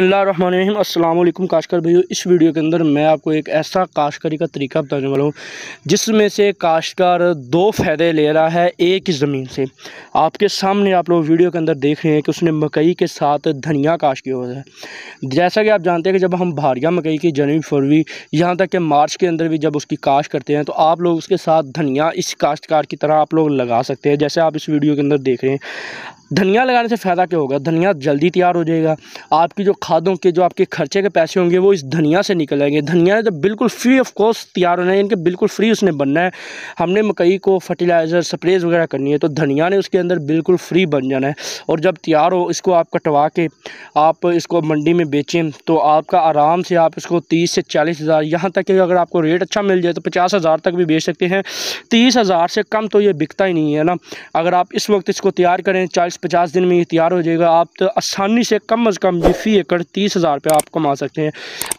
बसमिलीम अल्लाम काशकर भैया इस वीडियो के अंदर मैं आपको एक ऐसा काशकारी का तरीका बताने वाला हूँ जिसमें से काशकार दो फ़ायदे ले रहा है एक ही ज़मीन से आपके सामने आप लोग वीडियो के अंदर देख रहे हैं कि उसने मकई के साथ धनिया काश किया हुआ है जैसा कि आप जानते हैं कि जब हम भारिया मकई की जनवरी फरवरी यहाँ तक कि मार्च के अंदर भी जब उसकी काश करते हैं तो आप लोग उसके साथ धनिया इस काश्तकार की तरह आप लोग लगा सकते हैं जैसे आप इस वीडियो के अंदर देख रहे हैं धनिया लगाने से फ़ायदा क्या होगा धनिया जल्दी तैयार हो जाएगा आपकी जो खादों के जो आपके खर्चे के पैसे होंगे वो इस धनिया से निकलेंगे धनिया तो बिल्कुल फ्री ऑफ कॉस्ट तैयार होना है इनके बिल्कुल फ्री उसने बनना है हमने मकई को फर्टिलाइज़र स्प्रेज वगैरह करनी है तो धनिया ने उसके अंदर बिल्कुल फ्री बन जाना है और जब तैयार हो इसको आप कटवा के आप इसको मंडी में बेचें तो आपका आराम से आप इसको तीस से चालीस हज़ार यहाँ तक कि अगर आपको रेट अच्छा मिल जाए तो पचास हज़ार तक भी बेच सकते हैं तीस हज़ार से कम तो ये बिकता ही नहीं है ना अगर आप इस वक्त इसको तैयार करें चालीस पचास दिन में ये तैयार हो जाएगा आप तो आसानी से कम अज़ कम ये फ़ी एक एकड़ तीस हज़ार रुपये आप कमा सकते हैं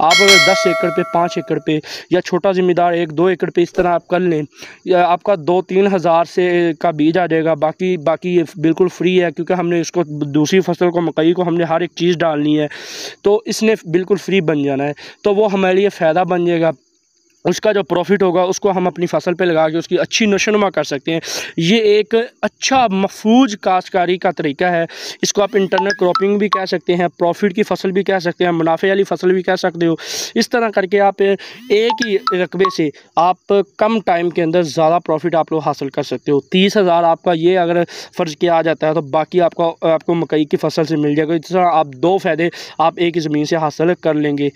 आप अगर दस एकड़ पे पाँच एकड़ पे या छोटा ज़िम्मेदार एक दो एकड़ पे इस तरह आप कर लें या आपका दो तीन हज़ार से का बीज आ जाएगा बाकी बाकी ये बिल्कुल फ्री है क्योंकि हमने इसको दूसरी फसल को मकई को हमने हर एक चीज़ डालनी है तो इसने बिल्कुल फ्री बन जाना है तो वो हमारे लिए फ़ायदा बन जाएगा उसका जो प्रॉफिट होगा उसको हम अपनी फसल पे लगा के उसकी अच्छी नशोनुमा कर सकते हैं ये एक अच्छा मफूज काश्तकारी का तरीका है इसको आप इंटरनल क्रॉपिंग भी कह सकते हैं प्रॉफिट की फसल भी कह सकते हैं मुनाफे वाली फसल भी कह सकते हो इस तरह करके आप एक ही रकबे से आप कम टाइम के अंदर ज़्यादा प्रॉफिट आप लोग हासिल कर सकते हो तीस हज़ार आपका ये अगर फ़र्ज किया जाता है तो बाकी आपका आपको मकई की फसल से मिल जाएगा इस तरह आप दो फ़ायदे आप एक ज़मीन से हासिल कर लेंगे